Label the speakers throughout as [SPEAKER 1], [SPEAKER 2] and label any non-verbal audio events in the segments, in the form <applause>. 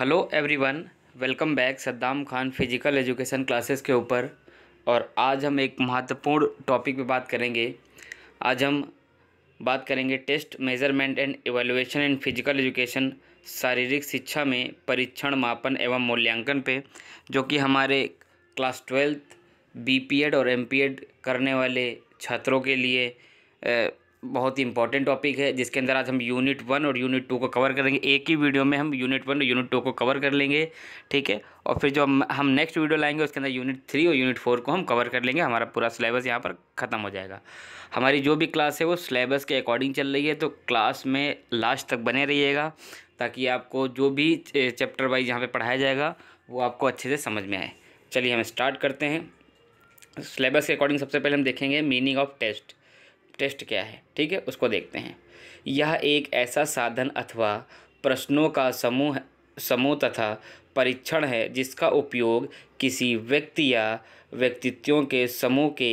[SPEAKER 1] hello everyone welcome back Saddam Khan physical education classes के ऊपर और आज हम एक महत्वपूर्ण टॉपिक पे बात करेंगे आज हम बात करेंगे test measurement and evaluation in physical education शारीरिक शिक्षा में परीक्षण मापन एवं मूल्यांकन पे जो कि हमारे क्लास ट्वेल्थ बी और एम करने वाले छात्रों के लिए बहुत ही इंपॉर्टेंट टॉपिक है जिसके अंदर आज हम यूनिट वन और यूनिट टू को कवर करेंगे एक ही वीडियो में हम यूनिट वन और यूनिट टू को कवर कर लेंगे ठीक है और फिर जो हम हम नेक्स्ट वीडियो लाएंगे उसके अंदर यूनिट थ्री और यूनिट फोर को हम कवर कर लेंगे हमारा पूरा सिलेबस यहाँ पर ख़त्म हो जाएगा हमारी जो भी क्लास है वो सिलेबस के अकॉर्डिंग चल रही है तो क्लास में लास्ट तक बने रहिएगा ताकि आपको जो भी चैप्टर वाइज यहाँ पर पढ़ाया जाएगा वो आपको अच्छे से समझ में आए चलिए हम स्टार्ट करते हैं सिलेबस के अकॉर्डिंग सबसे पहले हम देखेंगे मीनिंग ऑफ टेस्ट टेस्ट क्या है ठीक है उसको देखते हैं यह एक ऐसा साधन अथवा प्रश्नों का समूह समूह तथा परीक्षण है जिसका उपयोग किसी व्यक्ति या व्यक्तित्वों के समूह के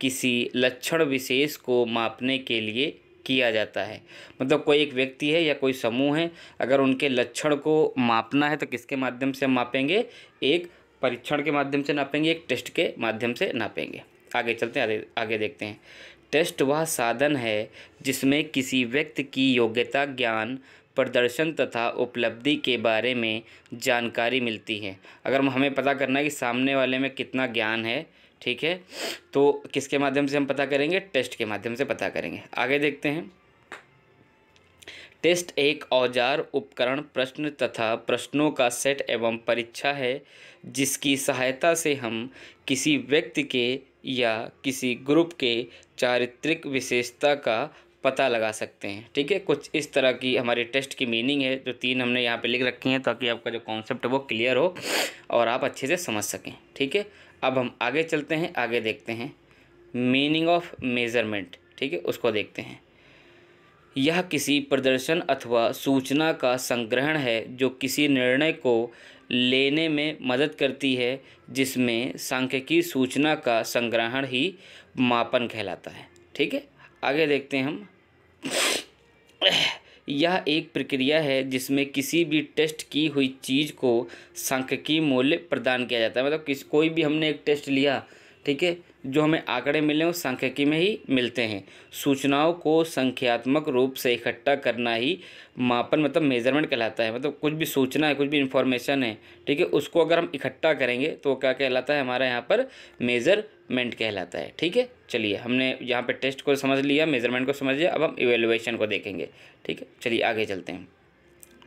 [SPEAKER 1] किसी लक्षण विशेष को मापने के लिए किया जाता है मतलब कोई एक व्यक्ति है या कोई समूह है अगर उनके लक्षण को मापना है तो किसके माध्यम से मापेंगे एक परीक्षण के माध्यम से नापेंगे एक टेस्ट के माध्यम से नापेंगे आगे चलते हैं आगे देखते हैं टेस्ट वह साधन है जिसमें किसी व्यक्ति की योग्यता ज्ञान प्रदर्शन तथा उपलब्धि के बारे में जानकारी मिलती है अगर हमें पता करना है कि सामने वाले में कितना ज्ञान है ठीक है तो किसके माध्यम से हम पता करेंगे टेस्ट के माध्यम से पता करेंगे आगे देखते हैं टेस्ट एक औजार उपकरण प्रश्न तथा प्रश्नों का सेट एवं परीक्षा है जिसकी सहायता से हम किसी व्यक्ति के या किसी ग्रुप के चारित्रिक विशेषता का पता लगा सकते हैं ठीक है कुछ इस तरह की हमारे टेस्ट की मीनिंग है जो तीन हमने यहाँ पे लिख रखी हैं ताकि आपका जो कॉन्सेप्ट है वो क्लियर हो और आप अच्छे से समझ सकें ठीक है अब हम आगे चलते हैं आगे देखते हैं मीनिंग ऑफ मेज़रमेंट ठीक है उसको देखते हैं यह किसी प्रदर्शन अथवा सूचना का संग्रहण है जो किसी निर्णय को लेने में मदद करती है जिसमें सांख्यिकी सूचना का संग्रहण ही मापन कहलाता है ठीक है आगे देखते हैं हम यह एक प्रक्रिया है जिसमें किसी भी टेस्ट की हुई चीज़ को सांख्यिकी मूल्य प्रदान किया जाता है मतलब किस कोई भी हमने एक टेस्ट लिया ठीक है जो हमें आंकड़े मिले वो सांख्यिकी में ही मिलते हैं सूचनाओं को संख्यात्मक रूप से इकट्ठा करना ही मापन मतलब मेजरमेंट कहलाता है मतलब कुछ भी सूचना है कुछ भी इन्फॉर्मेशन है ठीक है उसको अगर हम इकट्ठा करेंगे तो क्या कहलाता है हमारा यहाँ पर मेज़रमेंट कहलाता है ठीक है चलिए हमने यहाँ पर टेस्ट को समझ लिया मेजरमेंट को समझ लिया अब हम इवेलुएशन को देखेंगे ठीक है चलिए आगे चलते हैं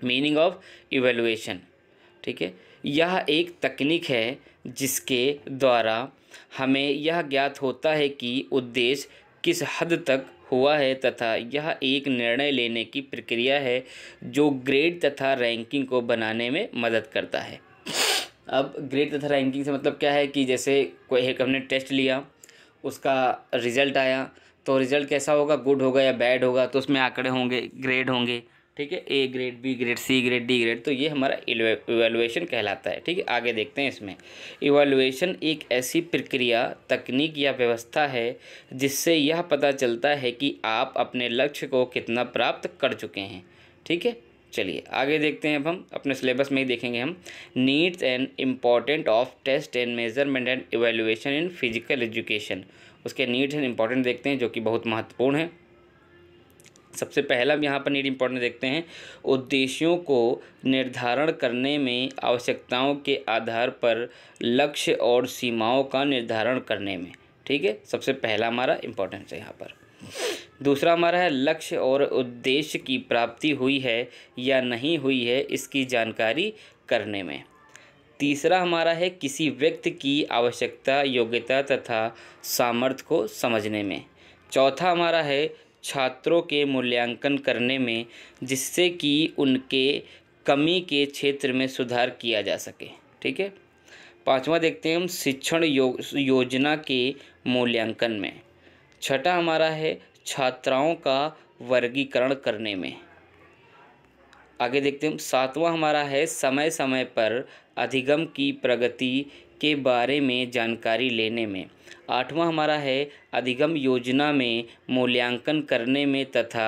[SPEAKER 1] मीनिंग ऑफ इवेलुएशन ठीक है यह एक तकनीक है जिसके द्वारा हमें यह ज्ञात होता है कि उद्देश्य किस हद तक हुआ है तथा यह एक निर्णय लेने की प्रक्रिया है जो ग्रेड तथा रैंकिंग को बनाने में मदद करता है अब ग्रेड तथा रैंकिंग से मतलब क्या है कि जैसे कोई एक हमने टेस्ट लिया उसका रिज़ल्ट आया तो रिज़ल्ट कैसा होगा गुड होगा या बैड होगा तो उसमें आंकड़े होंगे ग्रेड होंगे ठीक है A grade B grade C grade D grade तो ये हमारा इवेलुएशन कहलाता है ठीक है आगे देखते हैं इसमें इवेलुएशन एक ऐसी प्रक्रिया तकनीक या व्यवस्था है जिससे यह पता चलता है कि आप अपने लक्ष्य को कितना प्राप्त कर चुके हैं ठीक है चलिए आगे देखते हैं अब हम अपने सिलेबस में ही देखेंगे हम needs and important of test and measurement and evaluation in physical education उसके नीड्स एंड इम्पॉर्टेंट देखते हैं जो कि बहुत महत्वपूर्ण है सबसे पहला हम यहाँ पर नीड इम्पोर्टेंट देखते हैं उद्देश्यों को निर्धारण करने में आवश्यकताओं के आधार पर लक्ष्य और सीमाओं का निर्धारण करने में ठीक है सबसे पहला हमारा इम्पोर्टेंस है यहाँ पर दूसरा हमारा है लक्ष्य और उद्देश्य की प्राप्ति हुई है या नहीं हुई है इसकी जानकारी करने में तीसरा हमारा है किसी व्यक्ति की आवश्यकता योग्यता तथा सामर्थ्य को समझने में चौथा हमारा है छात्रों के मूल्यांकन करने में जिससे कि उनके कमी के क्षेत्र में सुधार किया जा सके ठीक है पाँचवा देखते हैं हम शिक्षण यो, योजना के मूल्यांकन में छठा हमारा है छात्राओं का वर्गीकरण करने में आगे देखते हैं सातवां हमारा है समय समय पर अधिगम की प्रगति के बारे में जानकारी लेने में आठवां हमारा है अधिगम योजना में मूल्यांकन करने में तथा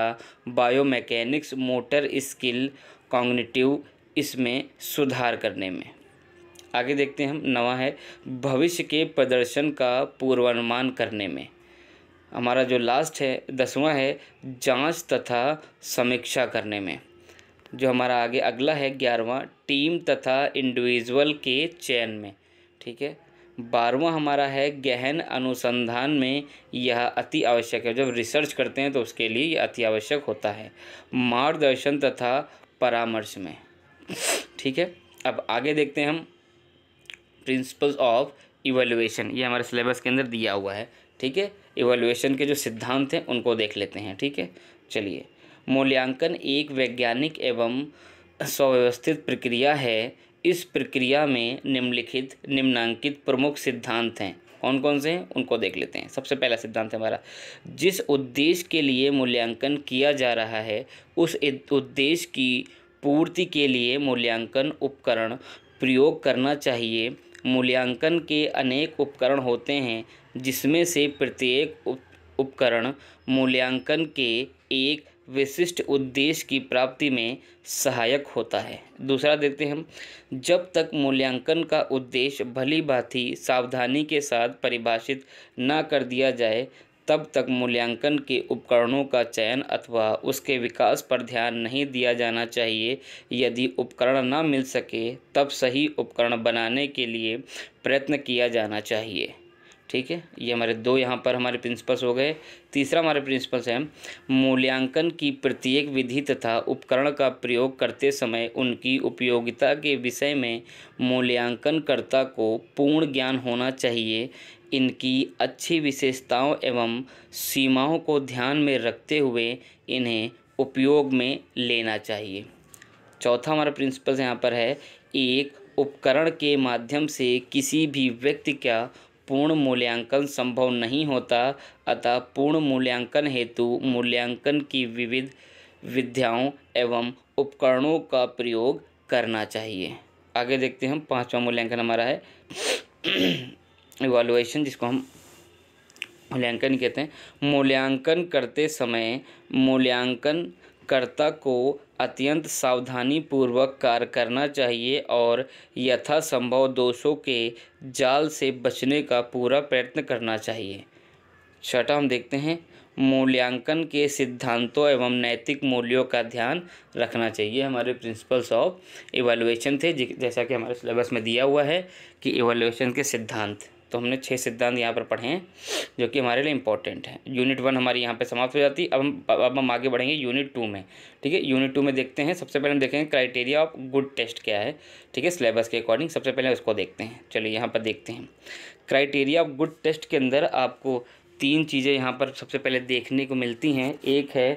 [SPEAKER 1] बायोमैकेनिक्स मोटर स्किल कॉग्निटिव इसमें सुधार करने में आगे देखते हैं हम नवा है भविष्य के प्रदर्शन का पूर्वानुमान करने में हमारा जो लास्ट है दसवां है जांच तथा समीक्षा करने में जो हमारा आगे अगला है ग्यारहवा टीम तथा इंडिविजुअल के चयन में ठीक है बारवा हमारा है गहन अनुसंधान में यह अति आवश्यक है जब रिसर्च करते हैं तो उसके लिए यह अति आवश्यक होता है मार्गदर्शन तथा परामर्श में ठीक है अब आगे देखते हैं हम प्रिंसिपल्स ऑफ इवेल्युएशन ये हमारे सिलेबस के अंदर दिया हुआ है ठीक है इवेल्युएशन के जो सिद्धांत हैं उनको देख लेते हैं ठीक है चलिए मूल्यांकन एक वैज्ञानिक एवं स्वव्यवस्थित प्रक्रिया है इस प्रक्रिया में निम्नलिखित निम्नांकित प्रमुख सिद्धांत हैं कौन कौन से हैं उनको देख लेते हैं सबसे पहला सिद्धांत है हमारा जिस उद्देश्य के लिए मूल्यांकन किया जा रहा है उस उद्देश्य की पूर्ति के लिए मूल्यांकन उपकरण प्रयोग करना चाहिए मूल्यांकन के अनेक उपकरण होते हैं जिसमें से प्रत्येक उपकरण मूल्यांकन के एक विशिष्ट उद्देश्य की प्राप्ति में सहायक होता है दूसरा देखते हैं हम जब तक मूल्यांकन का उद्देश्य भली भांति सावधानी के साथ परिभाषित न कर दिया जाए तब तक मूल्यांकन के उपकरणों का चयन अथवा उसके विकास पर ध्यान नहीं दिया जाना चाहिए यदि उपकरण न मिल सके तब सही उपकरण बनाने के लिए प्रयत्न किया जाना चाहिए ठीक है ये हमारे दो यहाँ पर हमारे प्रिंसिपल्स हो गए तीसरा हमारे प्रिंसिपल्स हैं मूल्यांकन की प्रत्येक विधि तथा उपकरण का प्रयोग करते समय उनकी उपयोगिता के विषय में मूल्यांकनकर्ता को पूर्ण ज्ञान होना चाहिए इनकी अच्छी विशेषताओं एवं सीमाओं को ध्यान में रखते हुए इन्हें उपयोग में लेना चाहिए चौथा हमारा प्रिंसिपल्स यहाँ पर है एक उपकरण के माध्यम से किसी भी व्यक्ति का पूर्ण मूल्यांकन संभव नहीं होता अतः पूर्ण मूल्यांकन हेतु मूल्यांकन की विविध विद्याओं एवं उपकरणों का प्रयोग करना चाहिए आगे देखते हैं हम पाँचवा मूल्यांकन हमारा है इवालुएशन जिसको हम मूल्यांकन कहते हैं मूल्यांकन करते समय मूल्यांकन कर्ता को अत्यंत सावधानी पूर्वक कार्य करना चाहिए और यथासंभव दोषों के जाल से बचने का पूरा प्रयत्न करना चाहिए छठा हम देखते हैं मूल्यांकन के सिद्धांतों एवं नैतिक मूल्यों का ध्यान रखना चाहिए हमारे प्रिंसिपल्स ऑफ इवेलुएशन थे जैसा कि हमारे सिलेबस में दिया हुआ है कि इवेलुएशन के सिद्धांत तो हमने छः सिद्धांत यहाँ पर पढ़े हैं जो कि हमारे लिए इंपॉर्टेंट है यूनिट वन हमारी यहाँ पर समाप्त हो जाती है अब हम अब हम आगे बढ़ेंगे यूनिट टू में ठीक है यूनिट टू में देखते हैं सबसे पहले हम देखेंगे क्राइटेरिया ऑफ गुड टेस्ट क्या है ठीक है सिलेबस के अकॉर्डिंग सबसे पहले उसको देखते हैं चलिए यहाँ पर देखते हैं क्राइटेरिया ऑफ गुड टेस्ट के अंदर आपको तीन चीज़ें यहाँ पर सबसे पहले देखने को मिलती हैं एक है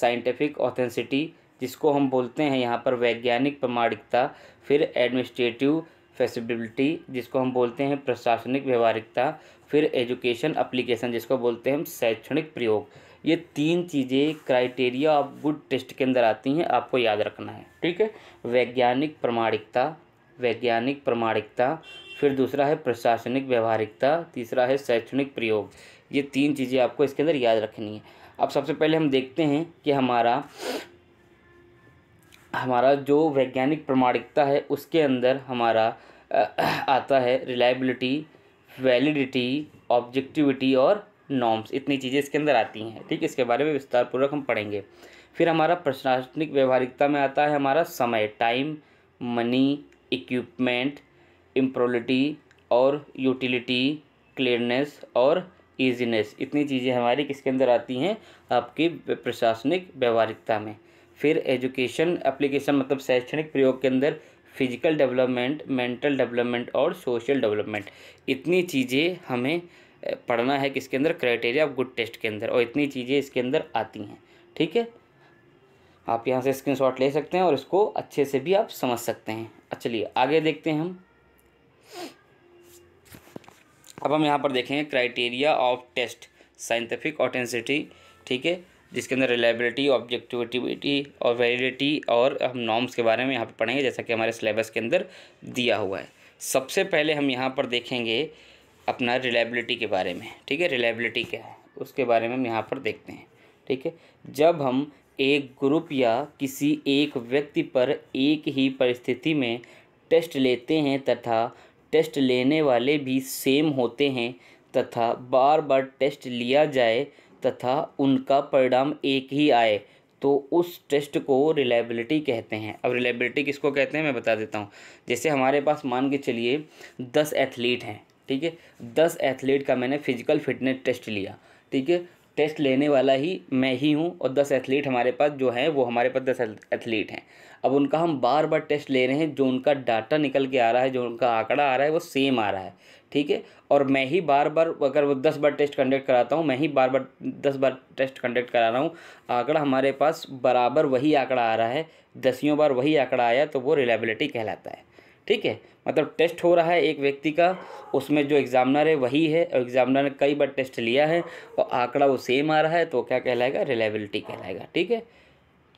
[SPEAKER 1] साइंटिफिक ऑथेंसिटी जिसको हम बोलते हैं यहाँ पर वैज्ञानिक प्रमाणिकता फिर एडमिनिस्ट्रेटिव फेसिबिलिटी जिसको हम बोलते हैं प्रशासनिक व्यवहारिकता फिर एजुकेशन अप्लीकेशन जिसको बोलते हैं हम शैक्षणिक प्रयोग ये तीन चीज़ें क्राइटेरिया ऑफ गुड टेस्ट के अंदर आती हैं आपको याद रखना है ठीक है वैज्ञानिक प्रमाणिकता वैज्ञानिक प्रमाणिकता फिर दूसरा है प्रशासनिक व्यवहारिकता तीसरा है शैक्षणिक प्रयोग ये तीन चीज़ें आपको इसके अंदर याद रखनी है अब सबसे पहले हम देखते हैं कि हमारा हमारा जो वैज्ञानिक प्रमाणिकता है उसके अंदर हमारा आता है रिलायबिलिटी वैलिडिटी ऑब्जेक्टिविटी और नॉर्म्स इतनी चीज़ें इसके अंदर आती हैं ठीक इसके बारे में विस्तार पूर्वक हम पढ़ेंगे फिर हमारा प्रशासनिक व्यवहारिकता में आता है हमारा समय टाइम मनी इक्विपमेंट इम्प्रोलिटी और यूटिलिटी क्लियरनेस और ईजीनेस इतनी चीज़ें हमारी किसके अंदर आती हैं आपकी प्रशासनिक व्यवहारिकता में फिर एजुकेशन एप्लीकेशन मतलब शैक्षणिक प्रयोग के अंदर फिजिकल डेवलपमेंट मेंटल डेवलपमेंट और सोशल डेवलपमेंट इतनी चीज़ें हमें पढ़ना है किसके अंदर क्राइटेरिया ऑफ गुड टेस्ट के अंदर और इतनी चीज़ें इसके अंदर आती हैं ठीक है आप यहाँ से स्क्रीन ले सकते हैं और इसको अच्छे से भी आप समझ सकते हैं चलिए आगे देखते हैं हम अब हम यहाँ पर देखेंगे criteria of test scientific authenticity ठीक है जिसके अंदर रिलायबिलिटी ऑब्जेक्टिविटी और वैलिडिटी और हम नॉर्म्स के बारे में यहाँ पर पढ़ेंगे जैसा कि हमारे सिलेबस के अंदर दिया हुआ है सबसे पहले हम यहाँ पर देखेंगे अपना रिलायबिलिटी के बारे में ठीक है रिलायबिलिटी क्या है उसके बारे में हम यहाँ पर देखते हैं ठीक है जब हम एक ग्रुप या किसी एक व्यक्ति पर एक ही परिस्थिति में टेस्ट लेते हैं तथा टेस्ट लेने वाले भी सेम होते हैं तथा बार बार टेस्ट लिया जाए तथा उनका परिणाम एक ही आए तो उस टेस्ट को रिलायबिलिटी कहते हैं अब रिलायबिलिटी किसको कहते हैं मैं बता देता हूँ जैसे हमारे पास मान के चलिए दस एथलीट हैं ठीक है दस एथलीट का मैंने फिजिकल फिटनेस टेस्ट लिया ठीक है टेस्ट लेने वाला ही मैं ही हूँ और दस एथलीट हमारे पास जो हैं वो हमारे पास दस एथलीट हैं अब उनका हम बार बार टेस्ट ले रहे हैं जो उनका डाटा निकल के आ रहा है जो उनका आंकड़ा आ रहा है वो सेम आ रहा है ठीक है और मैं ही बार बार अगर वो दस बार टेस्ट कंडक्ट कराता हूँ मैं ही बार बार दस बार टेस्ट कंडक्ट करा रहा हूँ आंकड़ा हमारे पास बराबर वही आंकड़ा आ रहा है दसियों बार वही आंकड़ा आया तो वो रिलायबिलिटी कहलाता है ठीक है मतलब टेस्ट हो रहा है एक व्यक्ति का उसमें जो एग्ज़ामिनर है वही है और एग्ज़ामिनर ने कई बार टेस्ट लिया है और आंकड़ा वो सेम आ रहा है तो क्या कहलाएगा रिलायबिलिटी कहलाएगा ठीक है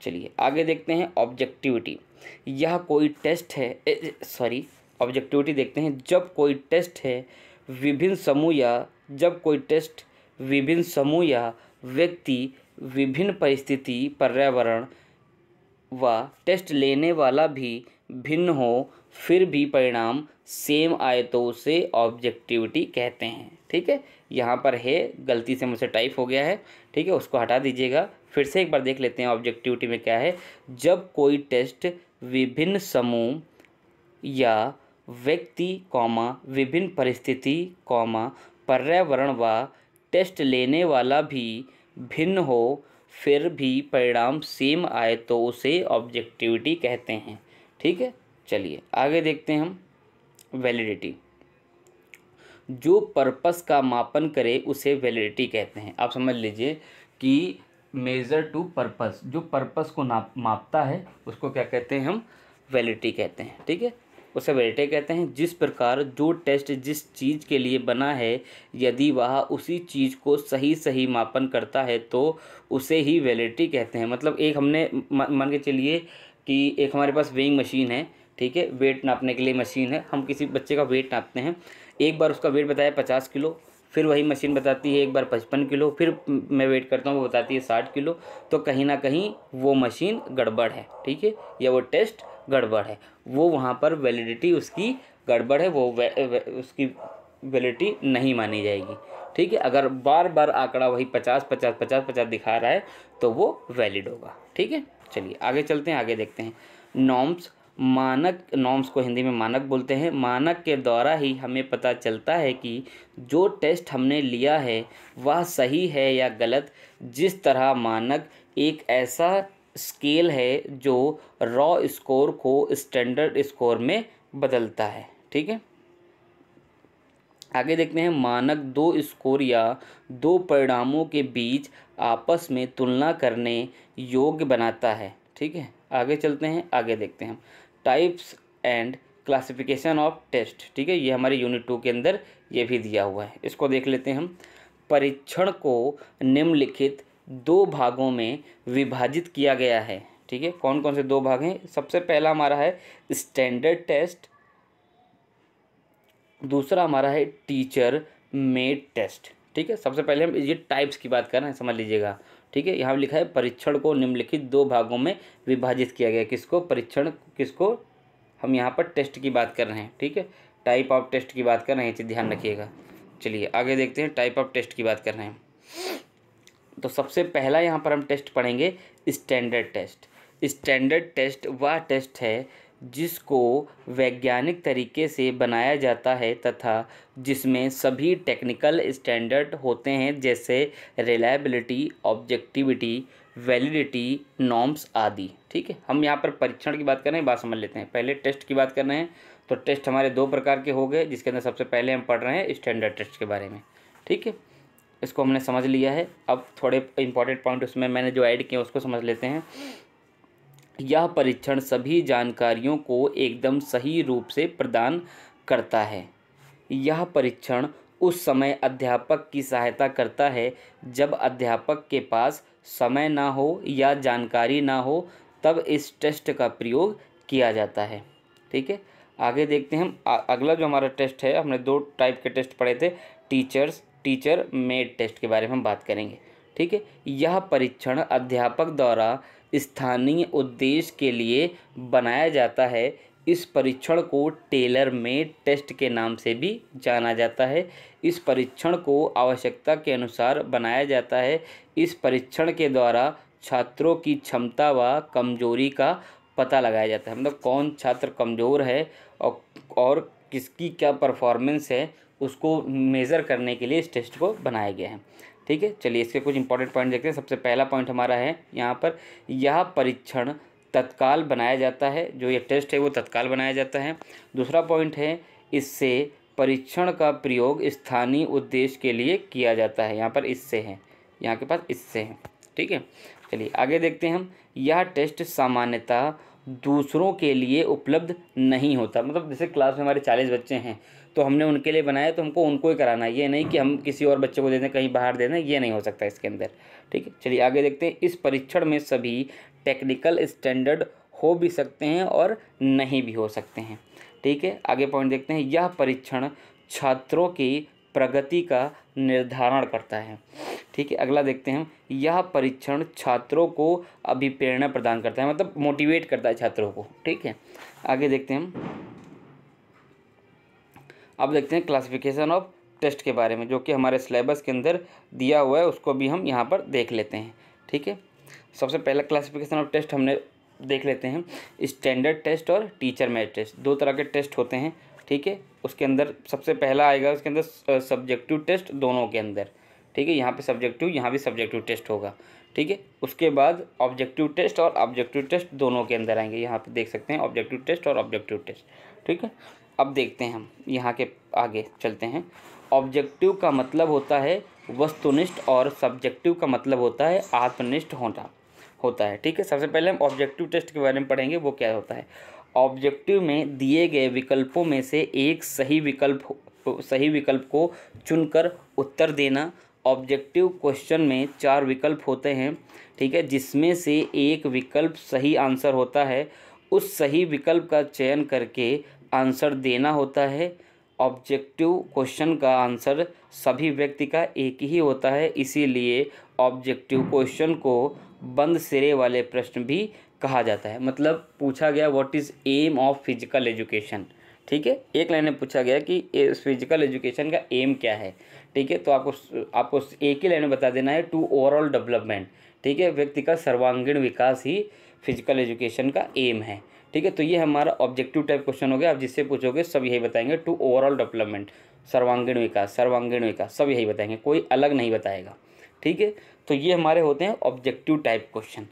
[SPEAKER 1] चलिए आगे देखते हैं ऑब्जेक्टिविटी यह कोई टेस्ट है सॉरी ऑब्जेक्टिविटी देखते हैं जब कोई टेस्ट है विभिन्न समूह या जब कोई टेस्ट विभिन्न समूह या व्यक्ति विभिन्न परिस्थिति पर्यावरण व टेस्ट लेने वाला भी भिन्न हो फिर भी परिणाम सेम आए तो उसे ऑब्जेक्टिविटी कहते हैं ठीक है यहाँ पर है गलती से मुझसे टाइप हो गया है ठीक है उसको हटा दीजिएगा फिर से एक बार देख लेते हैं ऑब्जेक्टिविटी में क्या है जब कोई टेस्ट विभिन्न समूह या व्यक्ति कौमा विभिन्न परिस्थिति कौमा पर्यावरण व टेस्ट लेने वाला भी भिन्न हो फिर भी परिणाम सेम आए तो उसे ऑब्जेक्टिविटी कहते हैं ठीक है चलिए आगे देखते हैं हम वैलिडिटी जो पर्पस का मापन करे उसे वैलिडिटी कहते हैं आप समझ लीजिए कि मेज़र टू पर्पस जो पर्पस को नाप मापता है उसको क्या कहते हैं हम वैलिडिटी कहते हैं ठीक है उसे वैलिडिटी कहते हैं जिस प्रकार जो टेस्ट जिस चीज़ के लिए बना है यदि वह उसी चीज़ को सही सही मापन करता है तो उसे ही वैलिडिटी कहते हैं मतलब एक हमने मान के चलिए कि एक हमारे पास वेइंग मशीन है ठीक है वेट नापने के लिए मशीन है हम किसी बच्चे का वेट नापते हैं एक बार उसका वेट बताया पचास किलो फिर वही मशीन बताती है एक बार पचपन किलो फिर मैं वेट करता हूँ वो बताती है साठ किलो तो कहीं ना कहीं वो मशीन गड़बड़ है ठीक है या वो टेस्ट गड़बड़ है वो वहाँ पर वैलिडिटी उसकी गड़बड़ है वो वे, वे, उसकी वैलिडिटी नहीं मानी जाएगी ठीक है अगर बार बार आंकड़ा वही पचास पचास पचास पचास दिखा रहा है तो वो वैलिड होगा ठीक है चलिए आगे चलते हैं आगे देखते हैं नॉम्स मानक नॉर्म्स को हिंदी में मानक बोलते हैं मानक के द्वारा ही हमें पता चलता है कि जो टेस्ट हमने लिया है वह सही है या गलत जिस तरह मानक एक ऐसा स्केल है जो रॉ स्कोर को स्टैंडर्ड स्कोर में बदलता है ठीक है आगे देखते हैं मानक दो स्कोर या दो परिणामों के बीच आपस में तुलना करने योग्य बनाता है ठीक है आगे चलते हैं आगे देखते हैं types and classification of test ठीक है ये हमारे यूनिट टू के अंदर ये भी दिया हुआ है इसको देख लेते हैं हम परीक्षण को निम्नलिखित दो भागों में विभाजित किया गया है ठीक है कौन कौन से दो भाग हैं सबसे पहला हमारा है स्टैंडर्ड टेस्ट दूसरा हमारा है टीचर मेड टेस्ट ठीक है सबसे पहले हम ये टाइप्स की बात कर रहे हैं समझ लीजिएगा ठीक है यहाँ लिखा है परीक्षण को निम्नलिखित दो भागों में विभाजित किया गया किसको परीक्षण किसको हम यहाँ पर टेस्ट की बात कर रहे हैं ठीक है टाइप ऑफ टेस्ट की बात कर रहे हैं ध्यान रखिएगा चलिए आगे देखते हैं टाइप ऑफ टेस्ट की बात कर रहे हैं तो सबसे पहला यहाँ पर हम टेस्ट पढ़ेंगे स्टैंडर्ड टेस्ट स्टैंडर्ड टेस्ट वह टेस्ट है जिसको वैज्ञानिक तरीके से बनाया जाता है तथा जिसमें सभी टेक्निकल स्टैंडर्ड होते हैं जैसे रिलायबिलिटी ऑब्जेक्टिविटी वैलिडिटी नॉर्म्स आदि ठीक है हम यहाँ पर परीक्षण की बात कर रहे हैं बात समझ लेते हैं पहले टेस्ट की बात कर रहे हैं तो टेस्ट हमारे दो प्रकार के हो गए जिसके अंदर सबसे पहले हम पढ़ रहे हैं स्टैंडर्ड टेस्ट के बारे में ठीक है इसको हमने समझ लिया है अब थोड़े इंपॉर्टेंट पॉइंट उसमें मैंने जो ऐड किए उसको समझ लेते हैं यह परीक्षण सभी जानकारियों को एकदम सही रूप से प्रदान करता है यह परीक्षण उस समय अध्यापक की सहायता करता है जब अध्यापक के पास समय ना हो या जानकारी ना हो तब इस टेस्ट का प्रयोग किया जाता है ठीक है आगे देखते हैं हम अगला जो हमारा टेस्ट है हमने दो टाइप के टेस्ट पढ़े थे टीचर्स टीचर मेड टेस्ट के बारे में हम बात करेंगे ठीक है यह परीक्षण अध्यापक द्वारा स्थानीय उद्देश्य के लिए बनाया जाता है इस परीक्षण को टेलर मेड टेस्ट के नाम से भी जाना जाता है इस परीक्षण को आवश्यकता के अनुसार बनाया जाता है इस परीक्षण के द्वारा छात्रों की क्षमता व कमजोरी का पता लगाया जाता है मतलब कौन छात्र कमज़ोर है और और किसकी क्या परफॉर्मेंस है उसको मेज़र करने के लिए इस टेस्ट को बनाया गया है ठीक है चलिए इसके कुछ इंपॉर्टेंट पॉइंट देखते हैं सबसे पहला पॉइंट हमारा है यहाँ पर यह परीक्षण तत्काल बनाया जाता है जो ये टेस्ट है वो तत्काल बनाया जाता है दूसरा पॉइंट है इससे परीक्षण का प्रयोग स्थानीय उद्देश्य के लिए किया जाता है यहाँ पर इससे है यहाँ के पास इससे है ठीक है चलिए आगे देखते हैं हम यह टेस्ट सामान्यतः दूसरों के लिए उपलब्ध नहीं होता मतलब जैसे क्लास में हमारे चालीस बच्चे हैं तो हमने उनके लिए बनाया तो हमको उनको ही कराना है ये नहीं कि हम किसी और बच्चे को दे दें कहीं बाहर दे दें ये नहीं हो सकता इसके अंदर ठीक है चलिए आगे देखते हैं इस परीक्षण में सभी टेक्निकल स्टैंडर्ड हो भी सकते हैं और नहीं भी हो सकते हैं ठीक है आगे पॉइंट देखते हैं यह परीक्षण छात्रों की प्रगति का निर्धारण करता है ठीक है अगला देखते हैं यह परीक्षण छात्रों को अभिप्रेरणा प्रदान करता है मतलब मोटिवेट करता है छात्रों को ठीक है आगे देखते हैं अब देखते हैं क्लासिफिकेशन ऑफ टेस्ट के बारे में जो कि हमारे सिलेबस के अंदर दिया हुआ है उसको भी हम यहाँ पर देख लेते हैं ठीक है सबसे पहला क्लासिफिकेशन ऑफ टेस्ट हमने देख लेते हैं स्टैंडर्ड टेस्ट और टीचर मैच टेस्ट दो तरह के टेस्ट होते हैं ठीक है उसके अंदर सबसे पहला आएगा उसके अंदर सब्जेक्टिव टेस्ट दोनों के अंदर ठीक है यहाँ पे सब्जेक्टिव यहाँ भी सब्जेक्टिव टेस्ट होगा ठीक है उसके बाद ऑब्जेक्टिव टेस्ट और ऑब्जेक्टिव टेस्ट दोनों के अंदर आएंगे यहाँ पे देख सकते हैं ऑब्जेक्टिव टेस्ट और ऑब्जेक्टिव टेस्ट ठीक है अब देखते हैं हम यहाँ के आगे चलते हैं ऑब्जेक्टिव का मतलब होता है वस्तुनिष्ठ और सब्जेक्टिव का मतलब होता है आत्मनिष्ठ होना होता है ठीक है सबसे पहले हम ऑब्जेक्टिव टेस्ट के बारे में पढ़ेंगे वो क्या होता है ऑब्जेक्टिव में दिए गए विकल्पों में से एक सही विकल्प सही विकल्प को चुनकर उत्तर देना ऑब्जेक्टिव क्वेश्चन में चार विकल्प होते हैं ठीक है जिसमें से एक विकल्प सही आंसर होता है उस सही विकल्प का चयन करके आंसर देना होता है ऑब्जेक्टिव क्वेश्चन का आंसर सभी व्यक्ति का एक ही होता है इसीलिए ऑब्जेक्टिव क्वेश्चन को बंद सिरे वाले प्रश्न भी कहा जाता है मतलब पूछा गया what is aim of physical education ठीक है एक लाइन में पूछा गया कि फिजिकल एजुकेशन का एम क्या है ठीक है तो आपको आपको एक ही लाइन में बता देना है टू ओवरऑल डेवलपमेंट ठीक है व्यक्ति का सर्वांगीण विकास ही फिजिकल एजुकेशन का एम है ठीक है तो ये हमारा ऑब्जेक्टिव टाइप क्वेश्चन हो गया आप जिससे पूछोगे सब यही बताएंगे टू ओवरऑल डेवलपमेंट सर्वांगीण विकास सर्वांगीण विकास सब यही बताएंगे कोई अलग नहीं बताएगा ठीक है तो ये हमारे होते हैं ऑब्जेक्टिव टाइप क्वेश्चन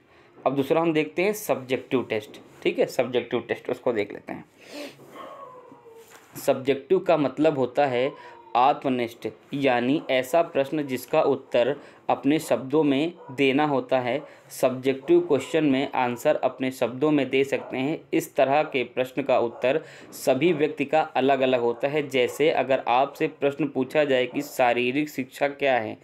[SPEAKER 1] अब दूसरा हम देखते हैं सब्जेक्टिव टेस्ट ठीक है सब्जेक्टिव टेस्ट उसको देख लेते हैं सब्जेक्टिव का मतलब होता है आत्मनिष्ठ यानी ऐसा प्रश्न जिसका उत्तर अपने शब्दों में देना होता है सब्जेक्टिव क्वेश्चन में आंसर अपने शब्दों में दे सकते हैं इस तरह के प्रश्न का उत्तर सभी व्यक्ति का अलग अलग होता है जैसे अगर आपसे प्रश्न पूछा जाए कि शारीरिक शिक्षा क्या है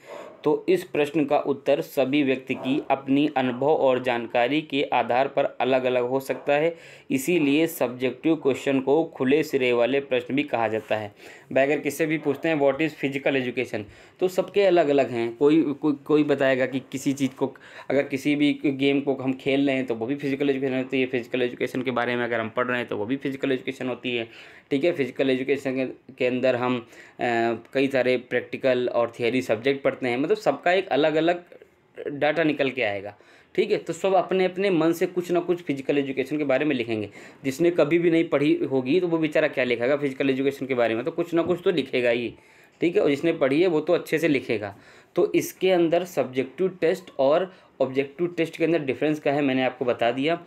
[SPEAKER 1] तो इस प्रश्न का उत्तर सभी व्यक्ति की अपनी अनुभव और जानकारी के आधार पर अलग अलग हो सकता है इसीलिए सब्जेक्टिव क्वेश्चन को खुले सिरे वाले प्रश्न भी कहा जाता है बगैर किससे भी पूछते हैं व्हाट इज़ फिजिकल एजुकेशन तो सबके अलग अलग हैं कोई कोई कोई बताएगा कि किसी चीज़ को अगर किसी भी गेम को हम खेल रहे हैं तो वो भी फिजिकल एजुकेशन होती है फिजिकल एजुकेशन के बारे में अगर हम पढ़ रहे हैं तो वो भी फिजिकल एजुकेशन होती है ठीक है फिजिकल एजुकेशन के अंदर हम आ, कई सारे प्रैक्टिकल और थियरी सब्जेक्ट पढ़ते हैं मतलब सबका एक अलग अलग डाटा निकल के आएगा ठीक है तो सब अपने अपने मन से कुछ ना कुछ फिजिकल एजुकेशन के बारे में लिखेंगे जिसने कभी भी नहीं पढ़ी होगी तो वो बेचारा क्या लिखेगा फिजिकल एजुकेशन के बारे में तो कुछ ना कुछ तो लिखेगा ही ठीक है और जिसने पढ़ी है वो तो अच्छे से लिखेगा तो इसके अंदर सब्जेक्टिव टेस्ट और ऑब्जेक्टिव टेस्ट के अंदर डिफरेंस क्या है मैंने आपको बता दिया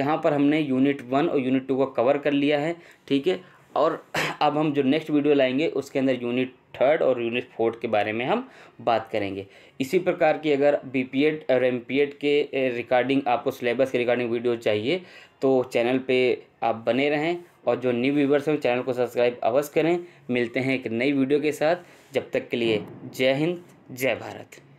[SPEAKER 1] यहाँ पर हमने यूनिट वन और यूनिट टू को कवर कर लिया है ठीक है और <clears throat> अब हम जो नेक्स्ट वीडियो लाएंगे उसके अंदर यूनिट थर्ड और यूनिट फोर्थ के बारे में हम बात करेंगे इसी प्रकार की अगर बी पी एड और एम पी एड के रिकॉर्डिंग आपको सिलेबस के रिगार्डिंग वीडियो चाहिए तो चैनल पे आप बने रहें और जो न्यू व्यूवर्स हैं चैनल को सब्सक्राइब अवश्य करें मिलते हैं एक नई वीडियो के साथ जब तक के लिए जय हिंद जय भारत